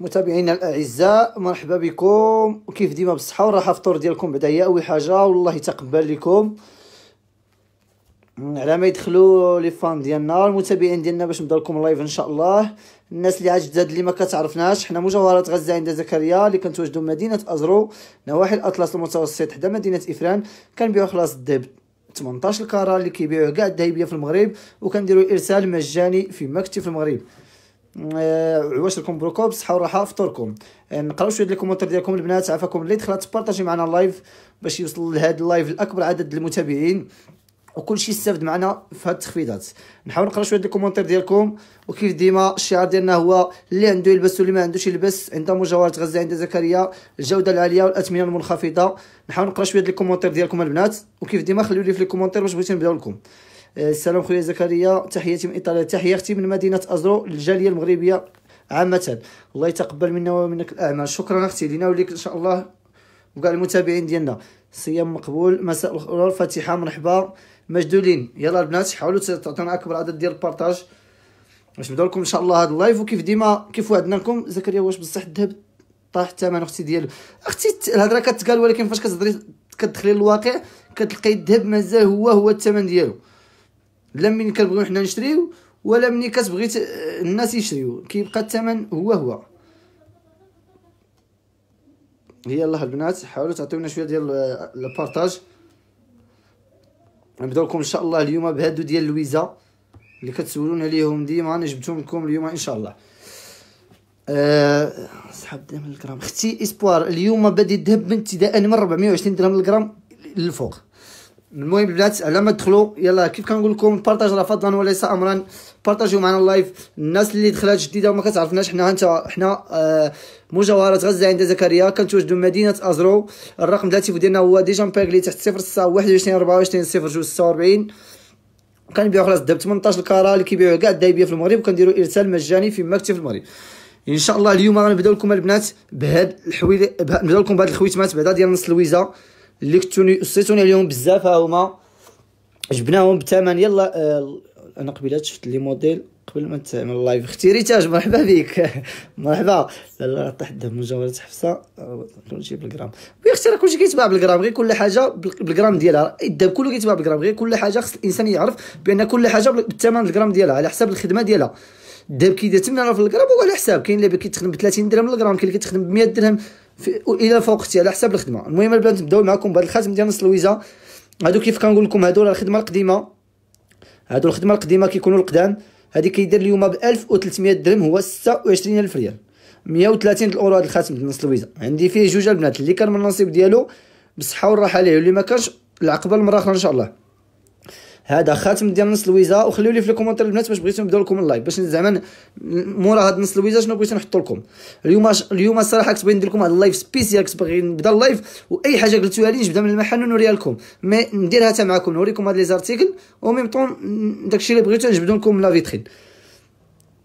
متابعينا الاعزاء مرحبا بكم وكيف ديما بالصحه والراحه فطور ديالكم بعدا هي اول حاجه والله يتقبل لكم على ما يدخلوا لي فان ديالنا المتابعين ديالنا باش نبدا لكم اللايف ان شاء الله الناس اللي عاد جداد اللي ما كتعرفناش حنا مجوهرات غزه عند زكريا اللي كنتواجدوا مدينه ازرو نواحي الاطلس المتوسط حدا مدينه افران كنبيعوا خلاص الدب 18 الكاره اللي كيبيعوه كاع الذهبيه في المغرب وكنديروا ارسال مجاني في مكتب في المغرب عواشركم آه، بروكو بالصحه والراحه فطوركم آه، نقراو شويه الكومنتر ديالكم البنات عافاكم اللي دخلت بارطاجي معنا اللايف باش يوصل لهذا اللايف لاكبر عدد المتابعين وكل شيء استفد معنا في هاد التخفيضات نحاول نقرا شويه الكومنتير ديالكم وكيف ديما الشعار ديالنا هو اللي عنده يلبس واللي ما عندوش يلبس عند مجاوره غزه عند زكريا الجوده العاليه والاثمنه المنخفضه نحاول نقرا شويه الكومنتير ديالكم البنات وكيف ديما خليو لي في الكومنتير باش بغيتو نبداو لكم آه، السلام خويا زكريا تحياتي من ايطاليا تحيه اختي من مدينه ازرو للجاليه المغربيه عامه الله يتقبل منا ومنك الاعمال شكرا اختي لينا وليك ان شاء الله وكاع المتابعين ديالنا صيام مقبول مساء الخير فاتحه مرحبا مجدولين يلا البنات حاولوا تعطونا اكبر عدد ديال البارطاج باش نبداو لكم ان شاء الله هذا اللايف وكيف ديما كيف وعدنا لكم زكريا واش بصح الذهب طاح الثمن اختي ديالو اختي الهضره كتقال ولكن فاش كتهضري كتدخلي للواقع كتلقاي الذهب مازال هو هو الثمن ديالو لا ملي كنبغيو حنا نشريو ولا ملي كتبغي الناس يشريو كيبقى الثمن هو هو يلا البنات حاولوا تعطيونا شويه ديال البارطاج نبداو لكم ان شاء الله اليوم بهادو ديال لويزا اللي كتسولون عليهم ديما انا جبتهم لكم اليوم ان شاء الله أه سحب درهم الكرام اختي اسبوار اليوم بدي الذهب ابتداء من 420 درهم للجرام للفوق المهم البنات على ما تدخلوا يلا كيف كنقول لكم بارطاج راه فضلا وليس امرا بارطاجيو معنا اللايف الناس اللي دخلات جديده وما كتعرفناش حنا انت حنا مجوهرات آه، مجوهره غزه عند زكريا كنتواجدوا مدينه ازرو الرقم الهاتف ديالنا هو ديجا مباغلي تحت 0 21 24 02 46 كنبيعو خلاص دابا 18 كارا اللي كيبيعوا كاع الدايبيه في المغرب وكنديروا ارسال مجاني في مكتب المغرب ان شاء الله اليوم غنبداو لكم البنات بهاد الحويله نبداو لكم بهاد الخويتمات بعدا ديال نص لويزه اللي كنتوني قصيتوني عليهم بزاف ها هما جبناهم بثمن يلا آه انا قبيله شفت لي موديل قبل ما تعمل اللايف اختي ريتاج مرحبا بك مرحبا لا لا طيح الدم مجاورة حفصه كلشي آه، بالجرام وي اختي راه كلشي كيتباع بالجرام غير كل حاجه بالجرام ديالها الدم كله كيتباع بالجرام غير كل حاجه خص الانسان يعرف بان كل حاجه بالثمن الجرام ديالها على حساب الخدمه ديالها الدم كيدير 8000 في هو وعلى حساب كاين اللي كيتخدم ب 30 درهم الجرام كاين اللي كيتخدم ب 100 درهم في الى الفوقتي على حساب الخدمه المهم البنات نبداو معكم بهذا الخاتم ديال نص لويزا هادو كيف كنقول لكم هادو راه الخدمه القديمه هادو الخدمه القديمه كيكونوا القدام هذه كيدير اليوم ب 1300 درهم هو 26000 ريال 130 الاورو هذا الخاتم ديال نص لويزا عندي فيه جوج البنات اللي كان من النصيب ديالو بالصحه والراحه ليه واللي ما كانش العقبه المره اخرى ان شاء الله هذا خاتم ديال نص لويزا وخليو لي في الكومنتير البنات باش بغيتو نبداو لكم اللايف باش زعما مورا هاد نص لويزا شنو بغيتو نحطو لكم اليوم اليوم الصراحه كنت باغي ندير لكم هاد اللايف سبيسيال كنت باغي نبدا اللايف واي حاجه قلتوها لي نجبدها من المحل ونوريها لكم مي نديرها حتى معكم نوريكم هاد لي زارتيكل وميم طون داكشي اللي بغيتو نجبدو لكم من لا فيترين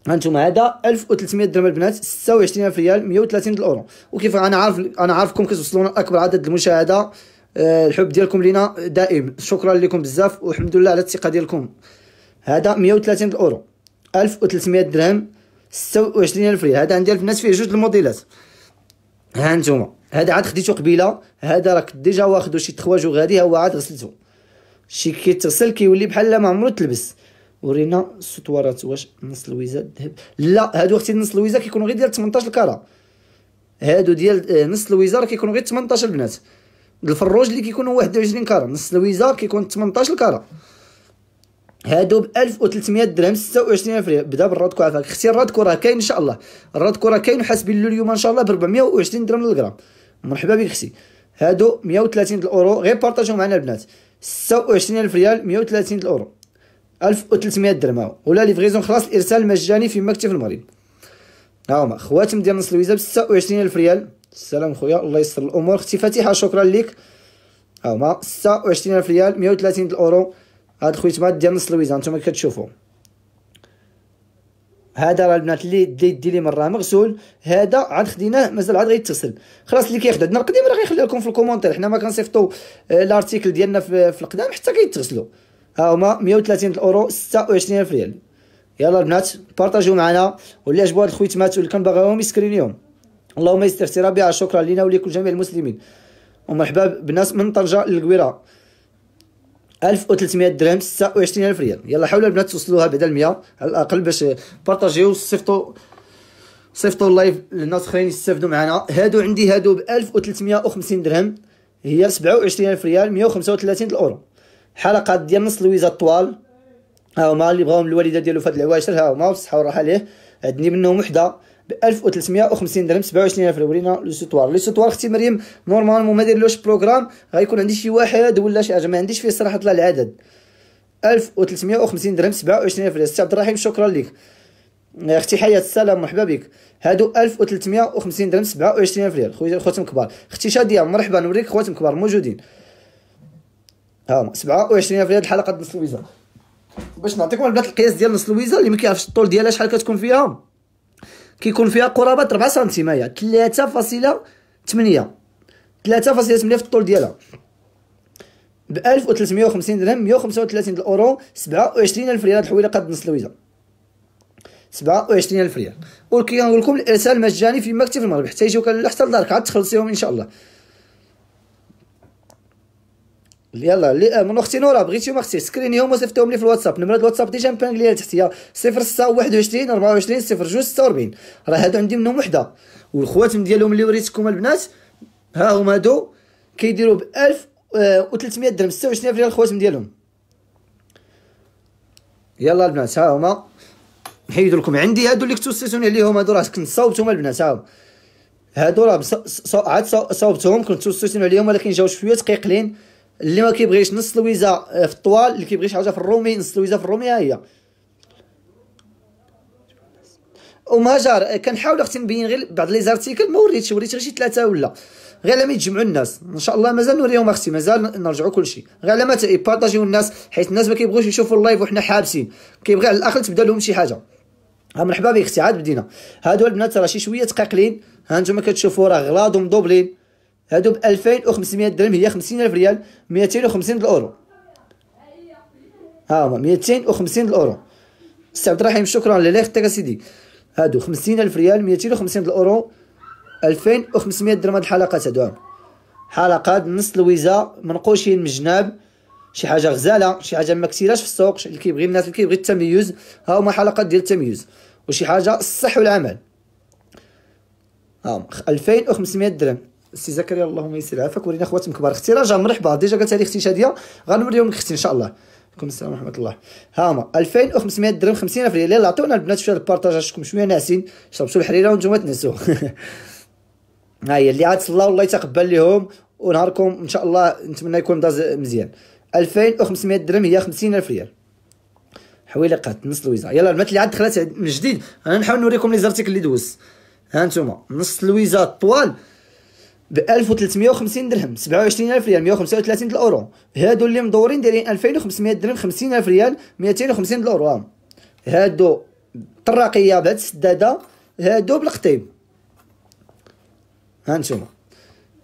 هانتوما هذا 1300 درهم البنات 26000 ريال 130 الاورو وكيف انا عارف انا عارفكم كتوصلونا اكبر عدد المشاهده آه، الحب ديالكم لينا دائم شكرا لكم بزاف والحمد لله على الثقه ديالكم هذا 130 اورو 1300 درهم 26000 ريال هذا عندي الناس فيه جوج الموديلات ها نتوما هذا عاد خديته قبيله هذا راك ديجا واخدو شي تخواج ها هو عاد غسلته شي كيتغسل كيولي بحال ما عمرو تلبس ورينا السطوارات واش نص لويزه الذهب لا هادو اختي نص لويزه كيكونوا غير ديال 18 الكره هادو ديال آه، نص لويزه راه كيكونوا غير 18 البنات الفروج اللي كيكونوا 21 كاره نص الويزار كيكون 18 كاره هادو ب 1300 درهم 26000 ريال بدا بالرادكو عافاك اختي الرادكو راه كاين ان شاء الله الرادكو راه كاين وحاسبين له اليوم ان شاء الله ب 420 درهم للغرام مرحبا بك اختي هادو 130 الاورو غير بارطاجيو معنا البنات 26000 ريال 130 الاورو 1300 درهم ولا ليفغيزون خلاص الارسال مجاني في مكتب المريض المغرب ها هما خواتم ديال نص لويزا ب 26000 ريال السلام خويا الله يسر الامور اختي فاتحه شكرا ليك ها هما 26000 ريال 130 الاورو هاد الخويتمات ديال نص لويزا نتوما كتشوفوا هذا راه البنات اللي دي دي لي مره مغسول هذا عاد خديناه مازال عاد غيتغسل خلاص اللي كياخذ عندنا القديم راه غيخلي لكم في الكومونتير حنا ما كنصيفطوا الارتيكل آه، ديالنا في, في القدام حتى كيتغسلوا ها هما 130 الاورو 26000 ريال يلا البنات بارطاجيو معنا واللي عجبو هاد الخويتمات واللي كنبغيوهم يسكرينيهم اللهم يستر سي ربيعة شكرا لنا ولكل جميع المسلمين ومرحبا بالناس من طنجة للقويرة 1300 درهم 26000 ريال يلا حاولوا البنات توصلوها بعد ال 100 على الاقل باش بارطاجيو وصيفطوا صيفطوا اللايف للناس اخرين يستافدوا معنا هادو عندي هادو ب 1350 درهم هي 27000 ريال 135 الاورو حلقات ديال نص لويزا طوال ها هما اللي بغاهم الوالده ديالو فهاد العواشر ها هما بالصحه والراحه ليه عندني منهم وحده ب 1350 درهم 27000 لورينا لو سوتوار لو سوتوار اختي مريم نورمالمون ما ديرلوش بروغرام غيكون عندي شي واحد ولا شي حاجه ما عنديش فيه صراحه طلع العدد 1350 درهم 27000 ريال سي عبد الرحيم شكرا لك اختي حياة السلام مرحبا بك هادو 1350 درهم 27000 ريال خويا خوتم كبار اختي شاديه مرحبا نوريك خوتم كبار موجودين ها هما 27000 ريال الحلقه نص لويزا باش نعطيكم البنات القياس ديال نص لويزا اللي ما كيعرفش الطول ديالها شحال كتكون فيها كيكون فيها قرابه 4 سنتيم هي 3.8 3.8 في الطول ديالها ب 1350 درهم 135 الاورو الف ريال هاد الحويله قد نص لويزا عشرين الف ريال وكنقول لكم الارسال مجاني في مكتب المغرب حتى يجيوك حتى لدارك عاد تخلصيهم ان شاء الله يلا من اختي نوره بغيتيهم اختي سكريني هما صيفطيهم لي في الواتساب نمره الواتساب ديجا ليا تحت هي 0621 21 24 02 46 راه هادو عندي منهم وحده والخواتم ديالهم اللي وريتكم البنات ها هما هادو كيديروا ب 1300 درهم 26 ريال الخواتم ديالهم يلا البنات ها هما نحيد لكم عندي هادو اللي كنتو سيتوني عليهم هادو راه كنت صاوبتهم البنات ها هما هادو راه عاد صاوبتهم كنت سيتوني عليهم ولكن جاو شويه ثقيقلين اللي ما كيبغيش نص لويزا في الطوال اللي كيبغي شي حاجه في الرومي نص لويزا في الرومي ها هي ومهاجر كنحاول اختي نبين غير بعض لي زارتيكل ما وريتش وريت غير شي ثلاثه ولا غير لما يتجمعوا الناس ان شاء الله مازال نوريهم اختي مازال نرجعوا كلشي غير لما يبارطاجيو الناس حيت الناس ما كيبغوش يشوفوا اللايف وحنا حابسين كيبغي على الاقل تبدا لهم شي حاجه ها مرحبا بك اختي عاد بدينا هادو البنات راه شي شويه تقاقلين ها انتم كتشوفوا راه غلاض ومضوبلين هادو ب 2500 درهم هي 50000 ريال 250 الاورو ها هما 250 الاورو سي عبد الرحيم شكرا تاع اسيدي هادو 50000 ريال 250 الاورو 2500 درهم هاد الحلقات هادو حلقات نص لويزه منقوشين من جناب شي حاجه غزاله شي حاجه ما كثيراش في السوق اللي كيبغي الناس اللي كيبغي التميز ها هما حلقات ديال التميز وشي حاجه الصح والعمل ها 2500 درهم السي زكريا اللهم يسر عافاك ورينا خواتم كبار اختي راجعه مرحبا ديجا قالت لي اختي شاديه غنوريهم لك اختي ان شاء الله عليكم السلام ورحمه الله ها هما 2500 درهم 50 الف ريال يلاه عطيونا البنات شويه البارطاج شكون شويه ناعسين شربتوا الحريره وانتم تنسوا ها هي اللي عاد صلى الله يتقبل لهم ونهاركم ان شاء الله نتمنى يكون داز مزيان 2500 درهم هي 50000 ريال حويلقات نص لويزا يلا البنات اللي عاد دخلت من جديد انا نحاول نوريكم لي زرتيك اللي دوز ها نتوما نص لويزا طوال ب 1350 درهم 27000 ريال 135 الاورو هادو اللي مدورين دايرين 2500 درهم 50000 ريال 250 الاورو آه. هادو طراقيه بهاد السداده هادو بالقطيب ها نتوما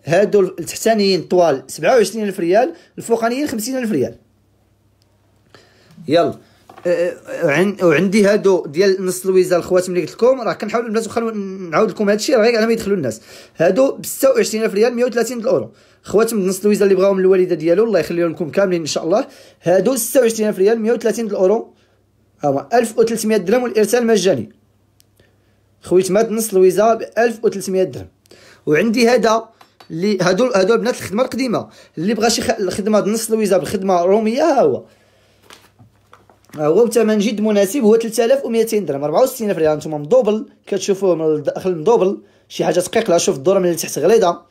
هادو التحتانيين طوال 27000 ريال الفوقانيين 50000 ريال يلا وعندي هادو ديال نص لويزا الخوات ملي قلت لكم راه كنحاول البنات واخا نعاود لكم هادشي راه غير على ما يدخلوا الناس هادو ب 26000 ريال 130 الاورو خوات من نص لويزا اللي بغاهم الوالده ديالو الله يخليهم لكم كاملين ان شاء الله هادو 26000 ريال 130 الاورو هو 1300 درهم والارسال مجاني خويت مات نص لويزا ب 1300 درهم وعندي هذا اللي هادو هادو البنات الخدمه القديمه اللي بغى شي خدمه نص لويزا بالخدمه الروميه ها هو آه، هو بثمن جد مناسب هو 3200 درهم 64 ريال انتم مضوبل كتشوفوه من الداخل مضوبل شي حاجه تقيقله شوف الدوره من تحت غليظه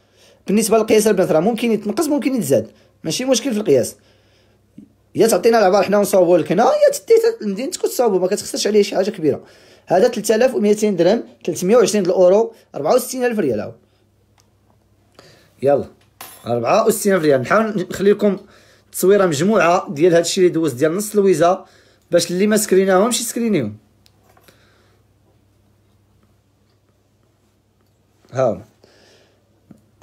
بالنسبه للقياس البنات راه ممكن يتنقص ممكن يتزاد ماشي مشكل في القياس يا تعطينا العبار حنا نصاوبو لك هنا يا تدي مدينتك وتصاوبو ما كتخسرش عليه شي حاجه كبيره هذا 3200 درهم 320 الاورو 64000 ريال هاو يلا 64000 ريال نحاول نخلي لكم تصويره مجموعه ديال هادشي اللي دوز ديال نص لويزه باش اللي ما سكريناهمش يسكرينيهم ها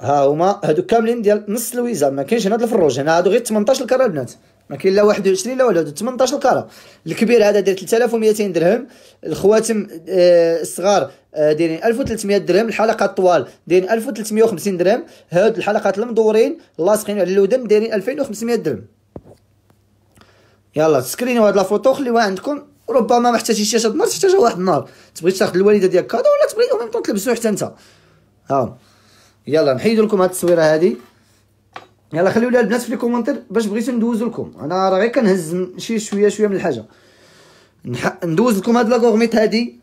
ها هما هادو كاملين ديال نص لويزا ما كاينش هنا هاد الفروج هنا يعني هادو غير 18 الكره البنات ما كاين لا 21 لا والو 18 الكره الكبير هذا داير 3200 درهم الخواتم آه، الصغار آه، دايرين 1300 درهم الحلقه الطوال دايرين 1350 درهم هاد الحلقات المدورين لاصقين على الودن دايرين 2500 درهم يلا سكرينيو هاد فوتو خليوها عندكم ربما ما احتاجيتيهاش هاد النهار تحتاجها واحد النهار تبغي تاخد الوالده ديالك هذا ولا تبغي او ميم طون تلبسو حتى انت ها يلا نحيد لكم هاد التصويره هادي يلا خليو لي البنات في لي كومونتير باش بغيتو ندوزو لكم انا راه غير كنهز شي شويه شويه من الحاجه نح... ندوز لكم هاد غورميت هادي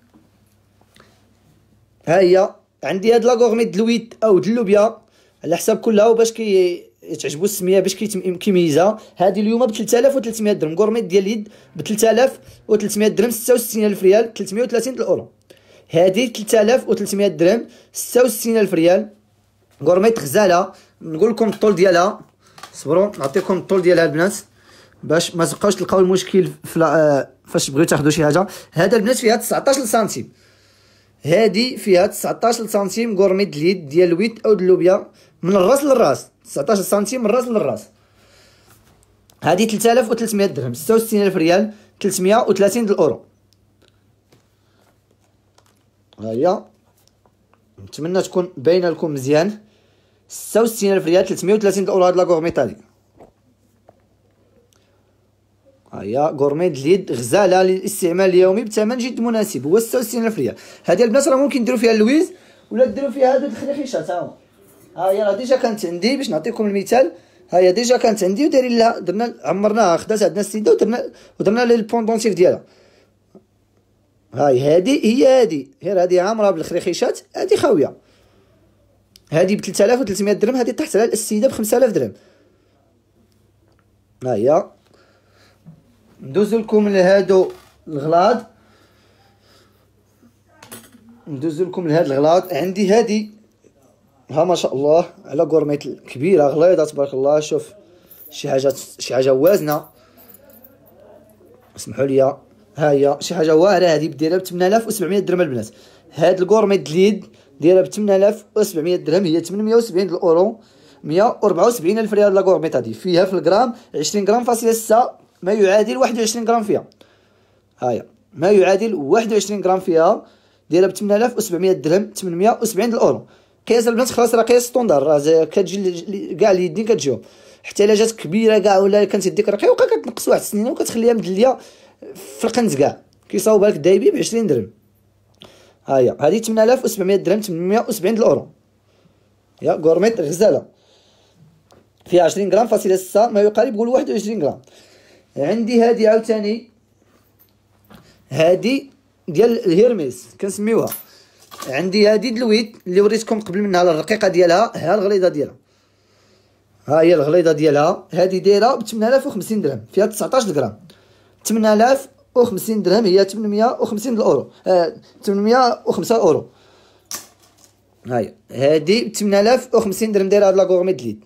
ها هي عندي هاد غورميت دلويت او دلوبيا على حساب كلها وباش كي تعجبو السميه باش كيميزها هذه اليوم ب 3300 درهم غورميت ديال اليد ب 3300 درهم 66000 ريال 330 الاورو هذه 3300 درهم 66000 ريال غورميت غزاله نقول لكم الطول ديالها صبروا نعطيكم الطول ديالها البنات باش ما تبقاوش تلقاو المشكل آه، فاش بغيو تاخذوا شي حاجه هذا البنات فيها 19 سنتيم هذه فيها 19 سنتيم غورميت اليد ديال الويت او اللوبيا من الراس للراس 19 سنتيم من الراس للراس هذه 3300 درهم 66000 ريال 330 الاورو ها هي نتمنى تكون باينه لكم مزيان 66000 ريال 330 الاورو هاد لا غورمي ها هي غورمي ليد غزاله للاستعمال اليومي بثمن جد مناسب هو 66000 ريال هذه البنات راه ممكن ديروا فيها اللويز ولا ديروا فيها هذا الخريخيشه تا هو ها هي راه ديجا كانت عندي باش نعطيكم المثال ها هي ديجا كانت عندي ودايرين لها درنا عمرناها خدات عندنا السيده ودرنا ودرنا لي البوندونتيف ديالها هاي هادي هي هادي غير هادي عامره بالخريخيشات هادي خاويه هادي ب 3300 درهم هادي طاحت على السيده ب 5000 درهم ها هي ندوز لكم لهادو الغلاط ندوز لكم لهاد الغلاط عندي هادي ها ما شاء الله على كورميت كبيره غليظه تبارك الله شوف شي حاجه شي حاجه وازنه اسمحوا لي ها هي شي حاجه واعره هذه بديرها ب 8700 درهم البنات هاد الكورميت ليد دايره ب 8700 درهم هي 870 الاورو 174 الف ريال لا كورميت هذه فيها في الغرام 20 غرام فاصله 6 ما يعادل 21 غرام فيها هي ما يعادل 21 غرام فيها دايره ب 8700 درهم 870 الاورو كياس البنات خلاص راه قياس ستوندار كتجي كاع اليدين كتجيهم حتى الا جات كبيره كاع ولا كانت يديك رقيقه كتنقص واحد السنينه وكتخليها مدليه في القنز كاع كيصاوبها لك دايبي ب 20 درهم ها هي هذه 8700 درهم 870 الاورو يا غورميت غزاله فيها 20 غرام فاصله 6 ما يقارب قول 21 غرام عندي هذه عاوتاني هذه ديال الهيرميس كنسميوها عندي هادي دلويد اللي وريتكم قبل منها الرقيقه ديالها ها الغليظه ديالها ها هي الغليظه ديالها هادي دايره ب 8050 درهم فيها 19 غرام 8050 درهم هي 850 الاورو آه 805 اورو هي هادي ب 8050 درهم دايره هاد لاغورميت ليد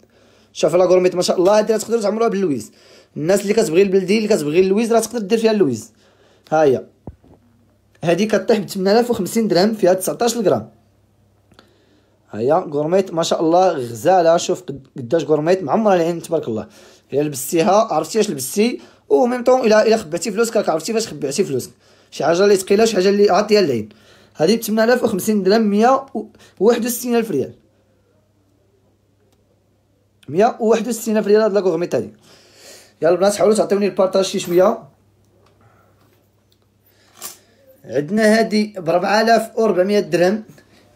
شوف لاغورميت ما شاء الله هادي راه تقدروا تعمروها باللويز الناس اللي كتبغي البلدي اللي كتبغي اللويز راه تقدر دير فيها اللويز ها هي هادي كطيح ب 8050 درهم فيها 19 غرام هيا غورميت ما شاء الله غزاله شوف قداش غورميت معمره العين تبارك الله الا لبستيها عرفتي اش لبستي او ميم طون الا الا خبعتي فلوسك راك عرفتي فاش خبعتي فلوسك شي حاجه اللي ثقيله شي حاجه اللي عاطيه العين هادي ب 8050 درهم 161000 ريال 161 ريال هاد لا غورميت هادي يلا البنات حاولوا تعطيوني البارطاج شي شويه عندنا هادي ب 4400 درهم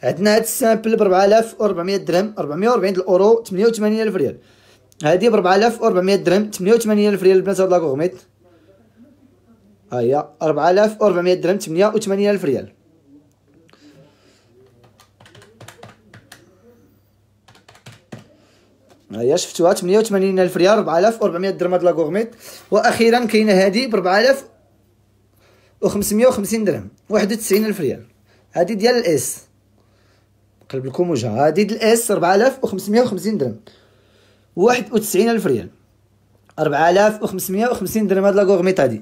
عندنا هاد السامبل ب 4400 درهم 440 الاورو 88000 ريال هادي ب 4400 درهم 88000 ريال البنات هاد لاكوغميت ها هي 4400 درهم 88000 ريال ها هي شفتوها 88000 ريال 4400 درهم هاد لاكوغميت واخيرا كاينه هادي ب 4000 و550 درهم 91 الف ريال هادي ديال الاس قلب لكم وجهها هادي ديال الاس 4550 درهم 91 الف ريال 4550 درهم هاد لا غورميت هادي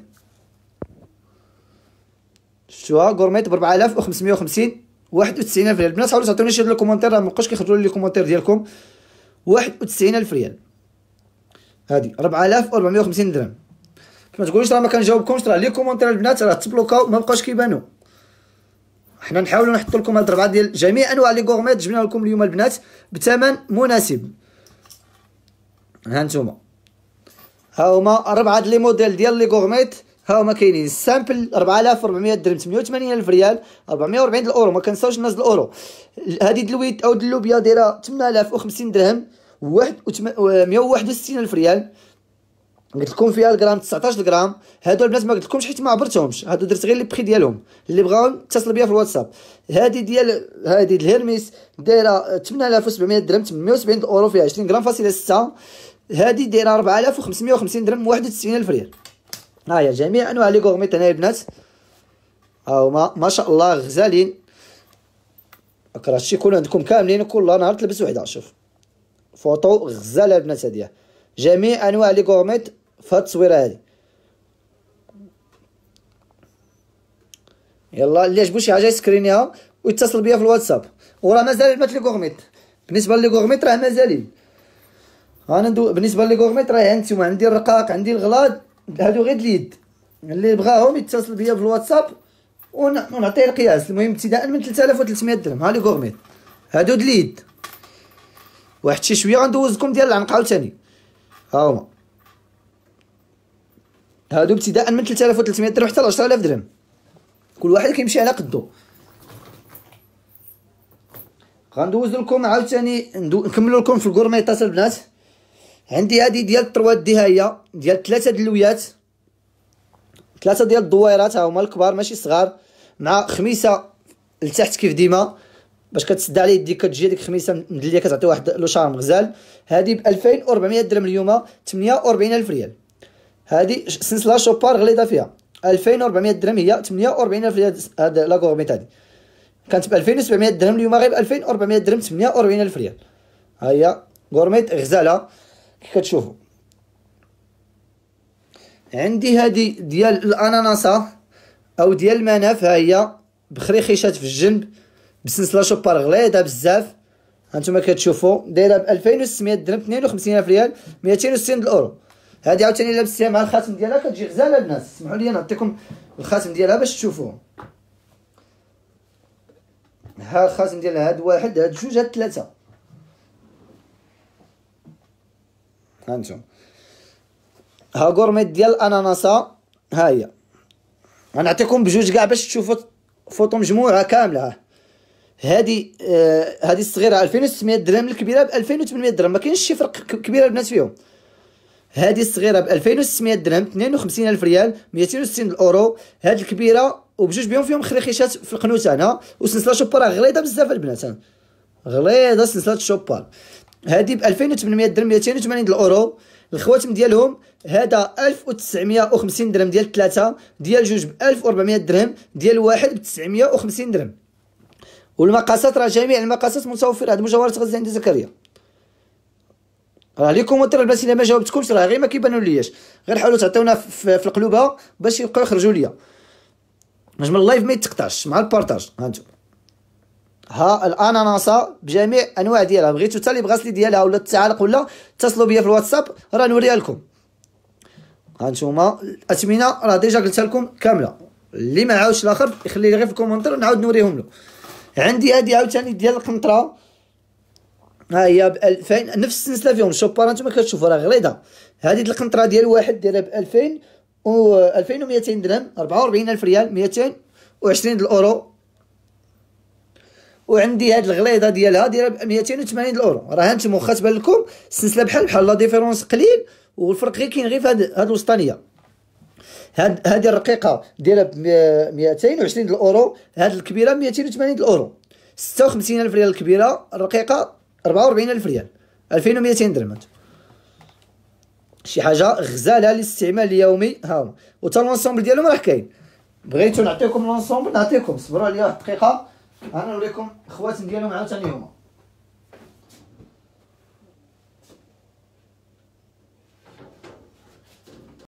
شتوها غورميت ب 4550 91 الف ريال البنات حاولوا تعطوني شي كومونتير راه مابقاوش كيخرجوا لي كومونتير ديالكم 91 الف ريال هادي 4450 درهم ما تقولوش راه ما كنجاوبكمش راه لي كومونتير البنات راه تبلوكاو ما بقاوش كيبانو حنا نحاولوا نحطوا لكم هاد الربعه ديال جميع انواع لي غورميت جبنا لكم اليوم البنات بثمن مناسب ها نتوما ها هما ربعه لي موديل ديال لي غورميت ها هما كاينين السامبل 4400 درهم 880 الف ريال 440 الاورو ما كنساوش الناس الاورو هذه دلويت او دلوبيا دايره 8050 درهم 161 الف ريال قلت لكم فيها الغرام 19 غرام هادو البنات ما قلت لكمش حيت ما عبرتهمش هادو درت غير لي بخي ديالهم اللي بغاو اتصل بيا في الواتساب هادي ديال هادي الهيرميس دايره 8700 درهم 870 اورو فيها 20 غرام فاصله 6 هادي دايره 4550 درهم 91000 ريال ها هي جميع انواع لي غورميت هنا البنات ها هما ما شاء الله غزالين راه يكون عندكم كاملين وكل نهار تلبس وحده شوف فوطو غزاله البنات هادي جميع انواع لي غورميت في هاد التصويره هادي يلا اللي عجبو شي حاجه يسكرينيها ويتصل بيا في الواتساب وراه مازال البات لي كوغميت بالنسبه لي كوغميت راه مازالين انا ندو... بالنسبه لي كوغميت راه عندي عندي الرقاق عندي الغلاض هادو غير اليد اللي بغاهم يتصل بيا في الواتساب ونعطيه القياس المهم ابتداء من 3300 درهم ها لي كوغميت هادو د اليد واحد شي شويه غندوزكم ديال العنقه عاوتاني ها هما هادو ابتداء من 3300 درهم حتى ل 10000 درهم كل واحد كيمشي على قدو غندوز لكم عاوتاني نكملو لكم في الكورميطات البنات عندي هادي ديال الطروات دي هي ديال ثلاثه دلويات ثلاثه ديال الدويرات ها هما الكبار ماشي صغار مع خميسه لتحت كيف ديما باش كتسد على يديك كتجي هذيك الخميسه مدليه كتعطي واحد لو شارم غزال هذه ب 2400 درهم اليوم 48000 ريال هذه سلسله شوبار غليظه فيها 2400 درهم هي 48000 ريال هاد لا غورميت هادي كانت ب 2700 درهم اليوم غير ب 2400 درهم 48000 ريال ها هي غورميت غزاله كي كتشوفوا عندي هادي ديال الاناناسا او ديال المناف ها هي بخريخيشات في الجنب بسلسله شوبار غليظه بزاف هانتوما كتشوفوا دايره ب 2600 درهم 52000 ريال 260 الاورو هذه عاوتاني لابستيها مع الخاتم ديالها كتجي غزاله الناس اسمحوا لي نعطيكم الخاتم ديالها باش تشوفوه ها الخاتم ديالها هاد واحد هاد جوج هاد ثلاثه هانتوم ها غورميت ديال الاناناسا ها هي غنعطيكم بجوج كاع باش تشوفوا فوطو مجموعه كامله هادي آه هادي الصغيره 2600 درهم الكبيره ب 2800 درهم ما كاينش شي فرق كبير البنات فيهم هذه الصغيره ب 2600 درهم 52000 ريال 260 الاورو هذه الكبيره وبجوج بهم فيهم خريخيشات في القنوت انا وسلسله شوبار غليظه بزاف البنات غليظه سلسله شوبار هذه ب 2800 درهم 280 الاورو الخواتم ديالهم هذا 1950 درهم ديال ثلاثه ديال جوج ب 1400 درهم ديال واحد ب 950 درهم والمقاسات راه جميع المقاسات متوفره عند مجاوره غزه عند زكريا راه لي كومونتير البنات الا ما جاوبتكمش راه غير ما كيبانوا لياش غير حاولوا تعطيونا في القلوبه باش يبقاو يخرجوا ليا نجم اللايف ما يتقطعش مع البارطاج انتم ها الاناناسه بجميع انواع ديالها بغيتو حتى اللي بغاسلي ديالها ولا التعالق ولا اتصلوا بيا في الواتساب راه نوريها لكم هانتوما الاثمنه راه ديجا قلتها لكم كامله اللي ما عاودش الاخر يخليه غير في الكومونتير نعاود نوريهم له عندي هذه عاوتاني ديال القنطره ها هي ب 2000 نفس السلسله فيهم شوف الشوبار انتم كتشوفوا راه غليظه هذه القنطره ديال واحد دايره ب 2000 و 2200 درهم 44000 ريال 220 الاورو وعندي هاد الغليظه ديالها دايره ب 280 الاورو راه هانتم واخا تبان لكم السلسله بحال بحال لا ديفيرونس قليل والفرق غير كاين غير في هاد, هاد الوسطانيه هاد هذه الرقيقه دايره ب 220 الاورو هاد الكبيره 280 الاورو 56000 ريال الكبيره الرقيقه 44000 ريال 2200 درهم شي حاجه غزاله للاستعمال اليومي ها هو وتا لونسومبل ديالهم راه كاين بغيتو نعطيكم لونسومبل نعطيكم صبروا عليا دقيقه الدقيقه انا نوريكم خواتن ديالهم عاوتاني هما